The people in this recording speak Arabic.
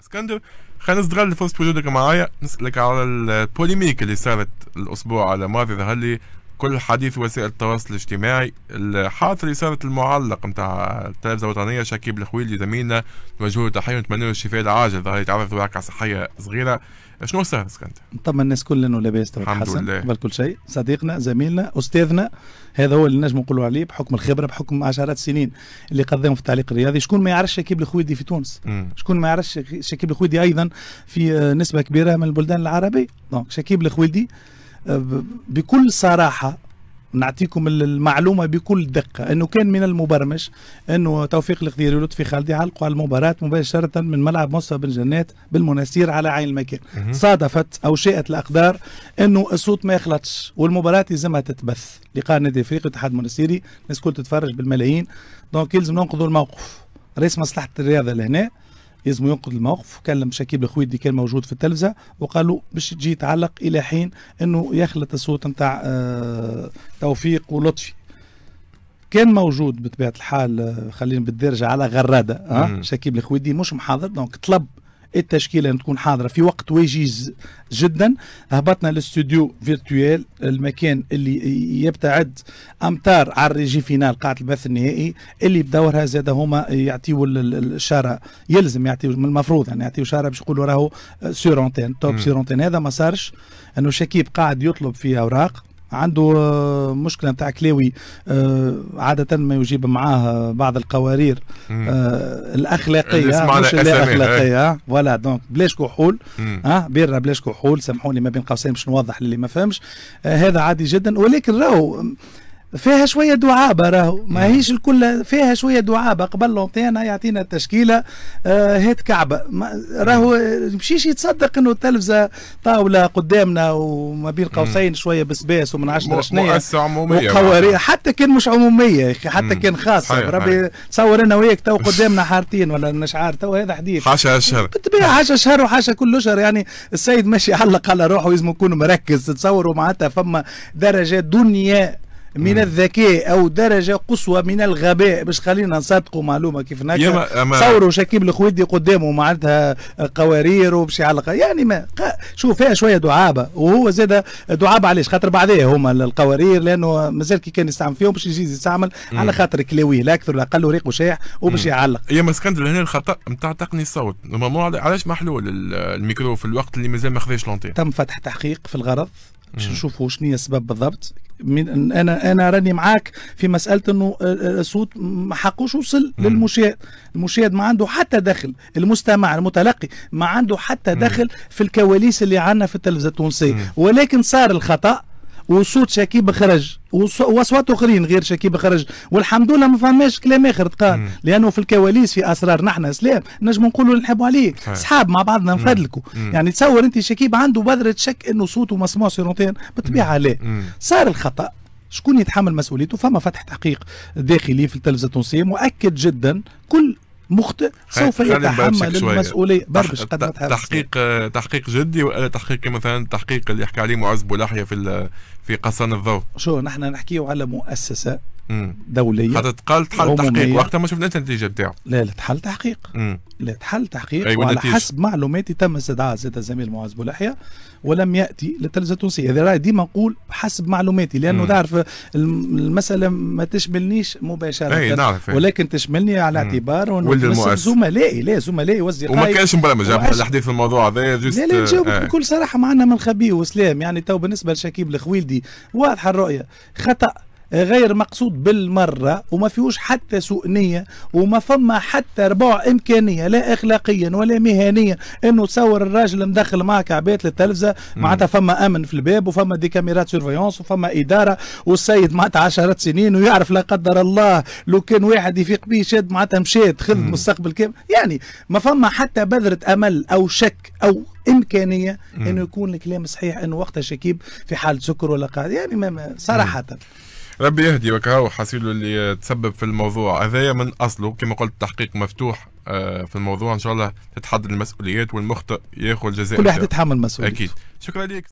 اسكندر خلينا نستغل فرصة وجودك معايا نسألك على البوليميك اللي صارت الأسبوع على ماضي ظهر كل حديث وسائل التواصل الاجتماعي حاط رسالة المعلق نتاع التلفزة الوطنية شكيب الخويلي زميلنا نوجه له تحية ونتمنى له الشفاء العاجل ظهر يتعرض لواقعة صحية صغيرة شنو سهرس كنت؟ طبعا الناس كل انه لاباس تو الحمد حسن. لله قبل كل شيء صديقنا زميلنا استاذنا هذا هو اللي نجم نقولوا عليه بحكم الخبره بحكم عشرات السنين اللي قضاهم في التعليق الرياضي شكون ما يعرفش شكيب الخويدي في تونس مم. شكون ما يعرفش شكيب الخويدي ايضا في آه، نسبه كبيره من البلدان العربيه دونك شكيب الخويدي بكل صراحه نعطيكم المعلومه بكل دقه انه كان من المبرمج انه توفيق القديري ولطفي خالدي علقوا على المباراه مباشره من ملعب مصطفى بن جنات بالمناسير على عين المكان صادفت او شاءت الاقدار انه الصوت ما يخلطش والمباراه لازمها تتبث لقاء نادي افريقي اتحاد المناسيري الناس كل تتفرج بالملايين دونك يلزم ننقذوا الموقف رئيس مصلحه الرياضه لهنا لازم ينقذ الموقف وكلم شكيب الخويت اللي كان موجود في التلفزه وقالوا باش تجي تعلق الى حين انه يخلط الصوت نتاع آه توفيق ولطفي كان موجود بطبيعه الحال آه، خلينا بالدرجه على غراده أه؟ شكيب الخويدي مش محاضر دونك طلب التشكيله ان تكون حاضره في وقت وجيز جدا هبطنا للاستوديو فيرتويل المكان اللي يبتعد امتار على الريجي فينال قاعه البث النهائي اللي بدورها زاد هما يعطيوا الشارة يلزم يعطيوا من المفروض يعني يعطيوا اشاره باش يقولوا راهو سيرونتين توب سيرونتين هذا ما صارش انه شكيب قاعد يطلب في اوراق عنده آه، مشكله نتاع كلاوي آه، عاده ما يجيب معاه بعض القوارير آه، الاخلاقيه مش الأخلاقية اخلاقيه فوالا دونك بلاش كحول اه بيرة بلاش كحول سامحوني ما بين قوسين باش نوضح للي ما فهمش هذا عادي جدا ولكن راهو فيها شويه دعابه راهو ماهيش نعم. الكل فيها شويه دعابه قبل لونتينا يعطينا التشكيله آه هات كعبه راهو نعم. مشيش يتصدق انه التلفزه طاوله قدامنا وما بين قوسين شويه بسباس ومن عشرة شنية مؤسسه عموميه وقوارير حتى كان مش عموميه يا اخي حتى كان خاصه ربي تصور انا وياك تو قدامنا حارتين ولا مش عارف تو هذا حديث حاشا اشهر بالطبيعه حاشا اشهر وحاشا كل اشهر يعني السيد ماشي علق على روحه لازم يكون مركز تصوروا معناتها فما درجات دنيا من الذكاء او درجه قصوى من الغباء باش خلينا نصدقوا معلومه كيف نكا تصوروا شكيب الخويدي قدامه معناتها قوارير وباش يعلق يعني ما شوف فيها شويه دعابه وهو زاد دعابه علاش خاطر بعديه هما القوارير لانه مازال كي كان يستعمل فيهم باش يجي يستعمل على خاطر كلاوي لا اكثر لا اقل وريق وشاح وباش يعلق يا اسكندر هنا الخطا نتاع تقني الصوت علاش محلول الميكرو في الوقت اللي مازال ما خذاش لونتي تم فتح تحقيق في الغرض باش نشوفوا شنو هي السبب بالضبط من انا انا راني معاك في مساله انه الصوت آه، آه، آه، ما حقوش وصل للمشاهد المشاهد ما عنده حتى دخل المستمع المتلقي ما عنده حتى دخل في الكواليس اللي عندنا في التلفزه التونسيه ولكن صار الخطا وصوت شكيب خرج واصوات اخرين غير شكيب خرج والحمد لله ما فماش كلام اخر تقال لانه في الكواليس في اسرار نحن سلام نجم نقولوا اللي نحبوا عليك اصحاب مع بعضنا نفدلكوا يعني تصور انت شكيب عنده بذره شك انه صوته مسموع سيرونتين بالطبيعه لا صار الخطا شكون يتحمل مسؤوليته فما فتح تحقيق داخلي في التلفزه التونسيه مؤكد جدا كل مخطئ سوف يتحمل المسؤوليه برش قد تحقيق تحقيق آه، تحقيق جدي ولا تحقيق مثلا تحقيق اللي يحكي عليه معز بولاحيه في في قصان الضوء شو نحن نحكيه على مؤسسه دوليه خاطر تقال تحل تحقيق وقتها ما شفنا النتيجه بتاعه لا لا تحل تحقيق لا تحل تحقيق أيوة وعلى نتيجة. حسب معلوماتي تم استدعاء زاد الزميل معاذ بلحيه ولم ياتي للتلفزه التونسيه هذا راي ديما نقول حسب معلوماتي لانه تعرف المساله ما تشملنيش مباشره أي نعرف ولكن تشملني على اعتبار ولد زملائي لا زملائي وزير وما كانش مبرمج الحديث في الموضوع هذا لا لا نجاوبك آه. بكل صراحه معنا من خبيه وسلام يعني تو بالنسبه لشكيب الخويلدي واضحه الرؤيه خطا غير مقصود بالمرة وما فيهوش حتى سوء نية وما فما حتى ربع إمكانية لا أخلاقيا ولا مهنيا أنه تصور الراجل مدخل معك عباد للتلفزة معناتها فما أمن في الباب وفما دي كاميرات سيرفيونس وفما إدارة والسيد معناتها عشرات سنين ويعرف لا قدر الله لو كان واحد يفيق به شاد معناتها مشات خذ مستقبل كامل يعني ما فما حتى بذرة أمل أو شك أو امكانيه انه يكون الكلام صحيح انه وقتها شكيب في حاله سكر ولا قاعد يعني ما صراحه ربي يهدي وكهو حصيله اللي تسبب في الموضوع هذايا من اصله كما قلت التحقيق مفتوح آه، في الموضوع ان شاء الله تتحدد المسؤوليات والمخطئ ياخذ الجزاء كل واحد يتحمل مسؤوليته اكيد شكرا لك